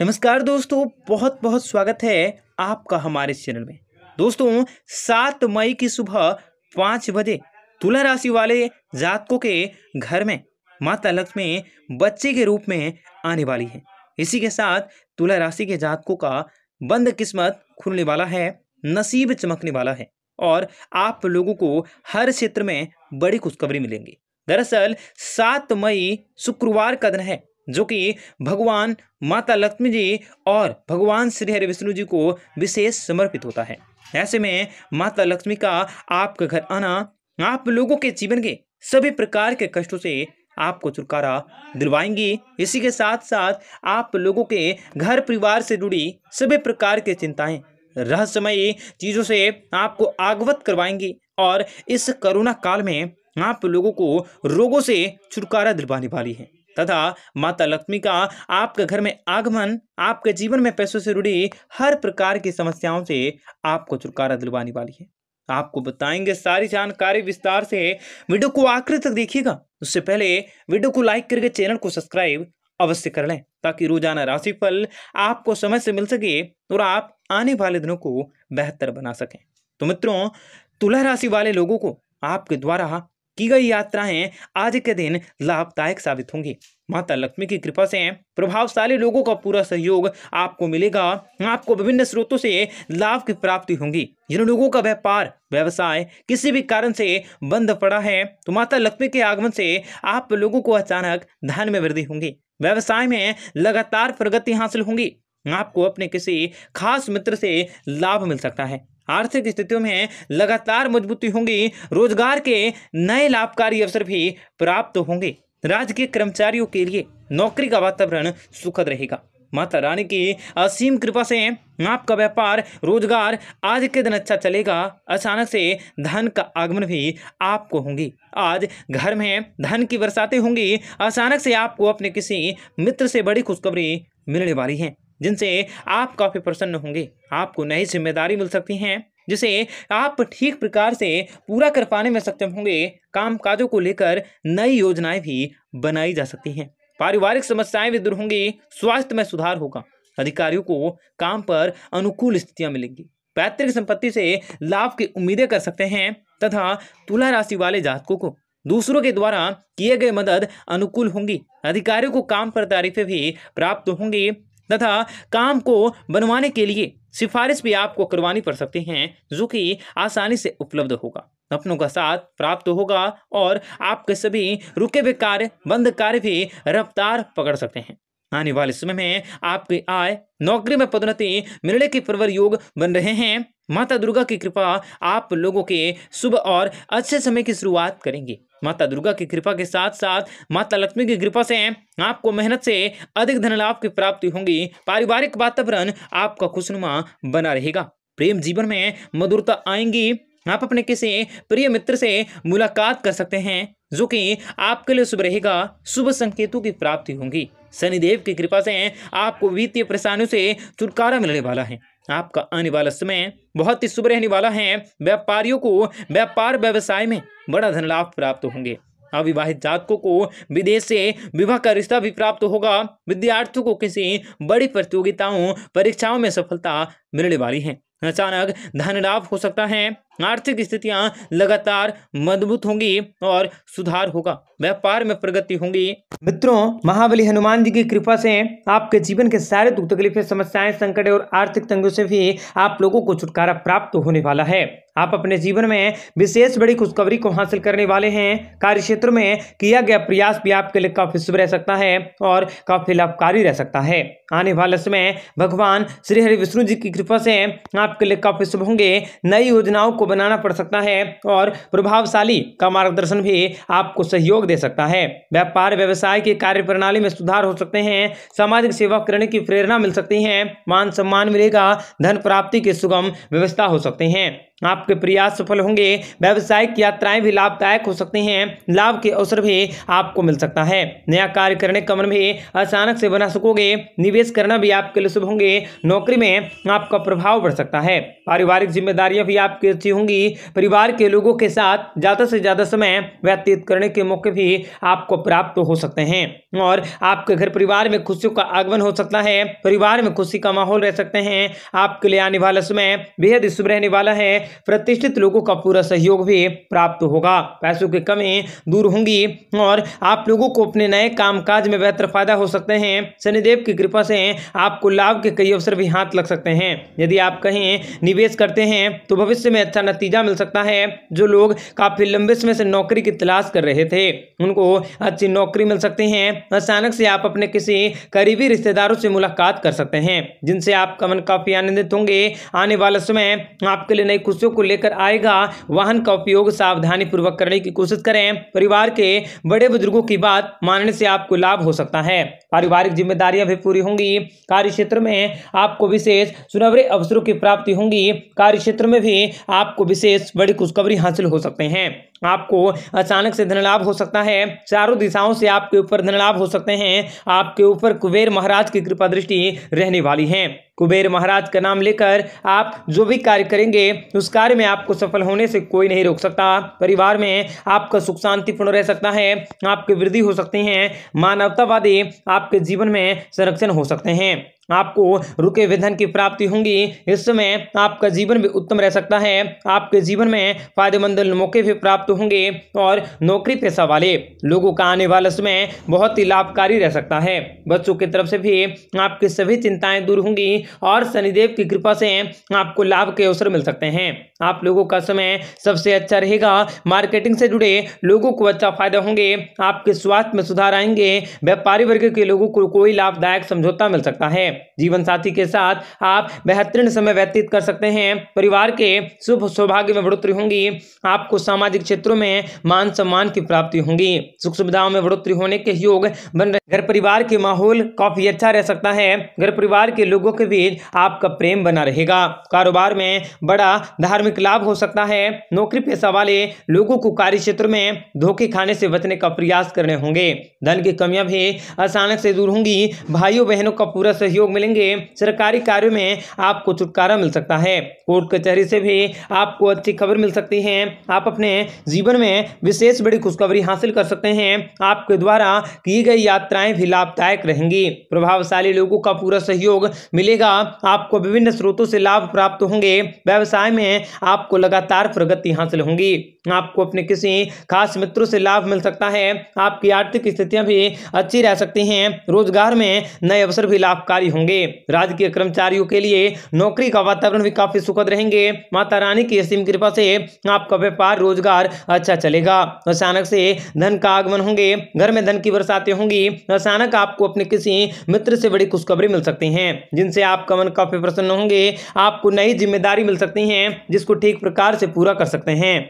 नमस्कार दोस्तों बहुत बहुत स्वागत है आपका हमारे चैनल में दोस्तों सात मई की सुबह पाँच बजे तुला राशि वाले जातकों के घर में माता लक्ष्मी बच्चे के रूप में आने वाली है इसी के साथ तुला राशि के जातकों का बंद किस्मत खुलने वाला है नसीब चमकने वाला है और आप लोगों को हर क्षेत्र में बड़ी खुशखबरी मिलेंगी दरअसल सात मई शुक्रवार का दिन है जो कि भगवान माता लक्ष्मी जी और भगवान श्री हरि विष्णु जी को विशेष समर्पित होता है ऐसे में माता लक्ष्मी का आपके घर आना आप लोगों के जीवन के सभी प्रकार के कष्टों से आपको छुटकारा दिलवाएंगी इसी के साथ साथ आप लोगों के घर परिवार से जुड़ी सभी प्रकार की चिंताएं रहस्यमयी चीज़ों से आपको आगवत करवाएंगी और इस कोरोना काल में आप लोगों को रोगों से छुटकारा दिलवाने वाली है तथा माता लक्ष्मी का आपके घर में आगमन आपके जीवन में पैसों से जुड़ी हर प्रकार की समस्याओं से आपको छुटकारा दिलवाने वाली है आपको बताएंगे सारी जानकारी विस्तार से वीडियो को आखिर तक देखिएगा उससे पहले वीडियो को लाइक करके चैनल को सब्सक्राइब अवश्य कर लें ताकि रोजाना राशिफल आपको समय से मिल सके और आप आने वाले दिनों को बेहतर बना सकें तो मित्रों तुला राशि वाले लोगों को आपके द्वारा की गई यात्राएं आज के दिन लाभदायक साबित होंगी माता लक्ष्मी की कृपा से प्रभावशाली लोगों का पूरा सहयोग आपको मिलेगा आपको विभिन्न स्रोतों से लाभ की प्राप्ति होगी जिन लोगों का व्यापार व्यवसाय किसी भी कारण से बंद पड़ा है तो माता लक्ष्मी के आगमन से आप लोगों को अचानक धन में वृद्धि होंगी व्यवसाय में लगातार प्रगति हासिल होंगी आपको अपने किसी खास मित्र से लाभ मिल सकता है आर्थिक स्थितियों में लगातार मजबूती होंगी रोजगार के नए लाभकारी अवसर भी प्राप्त होंगे राज्य के कर्मचारियों के लिए नौकरी का वातावरण सुखद रहेगा माता रानी की असीम कृपा से आपका व्यापार रोजगार आज के दिन अच्छा चलेगा अचानक से धन का आगमन भी आपको होंगी आज घर में धन की बरसातें होंगी अचानक से आपको अपने किसी मित्र से बड़ी खुशखबरी मिलने वाली है जिनसे आप काफ़ी प्रसन्न होंगे आपको नई जिम्मेदारी मिल सकती हैं जिसे आप ठीक प्रकार से पूरा कर पाने में सक्षम होंगे काम काजों को लेकर नई योजनाएं भी बनाई जा सकती हैं पारिवारिक समस्याएं भी दूर होंगी स्वास्थ्य में सुधार होगा अधिकारियों को काम पर अनुकूल स्थितियां मिलेंगी पैतृक संपत्ति से लाभ की उम्मीदें कर सकते हैं तथा तुला राशि वाले जातकों को दूसरों के द्वारा किए गए मदद अनुकूल होंगी अधिकारियों को काम पर तारीफें भी प्राप्त होंगी तथा काम को बनवाने के लिए सिफारिश भी आपको करवानी पड़ सकती हैं जो कि आसानी से उपलब्ध होगा अपनों का साथ प्राप्त होगा और आपके सभी रुके हुए कार्य बंद कार्य भी रफ्तार पकड़ सकते हैं आने वाले समय में आपकी आय नौकरी में पदोन्नति मिलने के प्रवर योग बन रहे हैं माता दुर्गा की कृपा आप लोगों के शुभ और अच्छे समय की शुरुआत करेंगी माता दुर्गा की कृपा के साथ साथ माता लक्ष्मी की कृपा से आपको मेहनत से अधिक धन लाभ की प्राप्ति होगी पारिवारिक वातावरण आपका खुशनुमा बना रहेगा प्रेम जीवन में मधुरता आएंगी आप अपने किसी प्रिय मित्र से मुलाकात कर सकते हैं जो कि आपके लिए शुभ रहेगा शुभ संकेतों की प्राप्ति होगी शनिदेव की कृपा से आपको वित्तीय परेशानियों से छुटकारा मिलने वाला है आपका आने वाला समय बहुत ही शुभ रहने वाला है व्यापारियों को व्यापार व्यवसाय में बड़ा धन लाभ प्राप्त होंगे अविवाहित जातकों को विदेश से विवाह का रिश्ता भी प्राप्त होगा विद्यार्थियों को किसी बड़ी प्रतियोगिताओं परीक्षाओं में सफलता मिलने वाली है अचानक धन लाभ हो सकता है आर्थिक स्थितियां लगातार मजबूत होंगी और सुधार होगा व्यापार में प्रगति होगी मित्रों महाबली हनुमान जी की कृपा से आपके जीवन के सारे दुख तकलीफें समस्याएं संकट और आर्थिक तंगों से भी आप लोगों को छुटकारा प्राप्त होने वाला है आप अपने जीवन में विशेष बड़ी खुशखबरी को हासिल करने वाले हैं कार्य क्षेत्र में किया गया प्रयास भी आपके लिए काफी शुभ रह सकता है और काफी लाभकारी रह सकता है आने वाले समय भगवान श्री हरि विष्णु जी की कृपा से आपके लिए काफी शुभ होंगे नई योजनाओं को बनाना पड़ सकता है और प्रभावशाली का मार्गदर्शन भी आपको सहयोग दे सकता है व्यापार व्यवसाय की कार्य प्रणाली में सुधार हो सकते हैं सामाजिक सेवा करने की प्रेरणा मिल सकती है मान सम्मान मिलेगा धन प्राप्ति के सुगम व्यवस्था हो सकते हैं आपके प्रयास सफल होंगे व्यावसायिक यात्राएं भी लाभदायक हो सकती हैं लाभ के अवसर भी आपको मिल सकता है नया कार्य करने का मन भी अचानक से बना सकोगे निवेश करना भी आपके लिए शुभ होंगे नौकरी में आपका प्रभाव बढ़ सकता है पारिवारिक जिम्मेदारियां भी आपकी अच्छी होंगी परिवार के लोगों के साथ ज़्यादा से ज़्यादा समय व्यतीत करने के मौके भी आपको प्राप्त हो सकते हैं और आपके घर परिवार में खुशियों का आगमन हो सकता है परिवार में खुशी का माहौल रह सकते हैं आपके लिए आने वाला समय बेहद शुभ रहने वाला है प्रतिष्ठित लोगों का पूरा सहयोग भी प्राप्त होगा पैसों की कमी दूर होंगी और आप लोगों को अपने नए कामकाज में बेहतर फायदा हो सकते हैं शनिदेव की कृपा से आपको लाभ के कई अवसर भी हाथ लग सकते हैं यदि आप कहीं निवेश करते हैं तो भविष्य में अच्छा नतीजा मिल सकता है जो लोग काफी लंबे समय से नौकरी की तलाश कर रहे थे उनको अच्छी नौकरी मिल सकती है अचानक से आप अपने किसी करीबी रिश्तेदारों से मुलाकात कर सकते हैं जिनसे आपका मन काफी आनंदित होंगे आने वाला समय आपके लिए नई खुश दोषियों को लेकर आएगा वाहन का उपयोग पूर्वक करने की कोशिश करें परिवार के बड़े बुजुर्गों की बात मानने से आपको लाभ हो सकता है पारिवारिक जिम्मेदारियां भी पूरी होंगी कार्य क्षेत्र में आपको विशेष सुनवरे अवसरों की प्राप्ति होंगी कार्य क्षेत्र में भी आपको विशेष बड़ी खुशखबरी हासिल हो सकते हैं आपको अचानक से धन लाभ हो सकता है चारों दिशाओं से आपके ऊपर लाभ हो सकते हैं आपके ऊपर कुबेर महाराज की कृपा दृष्टि रहने वाली है कुबेर महाराज का नाम लेकर आप जो भी कार्य करेंगे उस कार्य में आपको सफल होने से कोई नहीं रोक सकता परिवार में आपका सुख शांतिपूर्ण रह सकता है आपकी वृद्धि हो सकती है मानवतावादी आपके जीवन में संरक्षण हो सकते हैं आपको रुके वेधन की प्राप्ति होंगी इस समय आपका जीवन भी उत्तम रह सकता है आपके जीवन में फायदेमंद मौके भी प्राप्त होंगे और नौकरी पैसा वाले लोगों का आने वाला समय बहुत ही लाभकारी रह सकता है बच्चों की तरफ से भी आपकी सभी चिंताएं दूर होंगी और शनिदेव की कृपा से आपको लाभ के अवसर मिल सकते हैं आप लोगों का समय सबसे अच्छा रहेगा मार्केटिंग से जुड़े लोगों को अच्छा फायदा होंगे आपके स्वास्थ्य में सुधार आएंगे व्यापारी वर्ग के लोगों को कोई लाभदायक समझौता मिल सकता है जीवन साथी के साथ आप बेहतरीन समय व्यतीत कर सकते हैं परिवार के शुभ सौभाग्य में बढ़ोतरी होंगी आपको सामाजिक क्षेत्रों में मान सम्मान की प्राप्ति होंगी सुख सुविधाओं में बढ़ोतरी होने के योग बन रहे घर परिवार के माहौल काफी अच्छा रह सकता है घर परिवार के लोगों के बीच आपका प्रेम बना रहेगा कारोबार में बड़ा धार्मिक इकोनॉमिक लाभ हो सकता है नौकरी पैसा वाले लोगों को कार्य क्षेत्र में धोखे खाने से बचने का प्रयास करने होंगे धन की कमियां भी अचानक से दूर होंगी भाइयों बहनों का पूरा सहयोग मिलेंगे सरकारी कार्यों में आपको छुटकारा मिल सकता है कोर्ट कचहरी से भी आपको अच्छी खबर मिल सकती है आप अपने जीवन में विशेष बड़ी खुशखबरी हासिल कर सकते हैं आपके द्वारा की गई यात्राएं भी लाभदायक रहेंगी प्रभावशाली लोगों का पूरा सहयोग मिलेगा आपको विभिन्न स्रोतों से लाभ प्राप्त होंगे व्यवसाय में आपको लगातार प्रगति हासिल होंगी आपको अपने किसी खास मित्रों से लाभ मिल सकता है आपकी आर्थिक स्थितियां भी अच्छी रह सकती हैं रोजगार में नए अवसर भी लाभकारी होंगे राजकीय कर्मचारियों के लिए नौकरी का वातावरण भी काफी सुखद रहेंगे माता रानी की असीम कृपा से आपका व्यापार रोजगार अच्छा चलेगा अचानक से धन का आगमन होंगे घर में धन की बरसातें होंगी अचानक आपको अपने किसी मित्र से बड़ी खुशखबरी मिल सकती है जिनसे आपका मन काफी प्रसन्न होंगे आपको नई जिम्मेदारी मिल सकती है जिसको इसको ठीक प्रकार से पूरा कर सकते हैं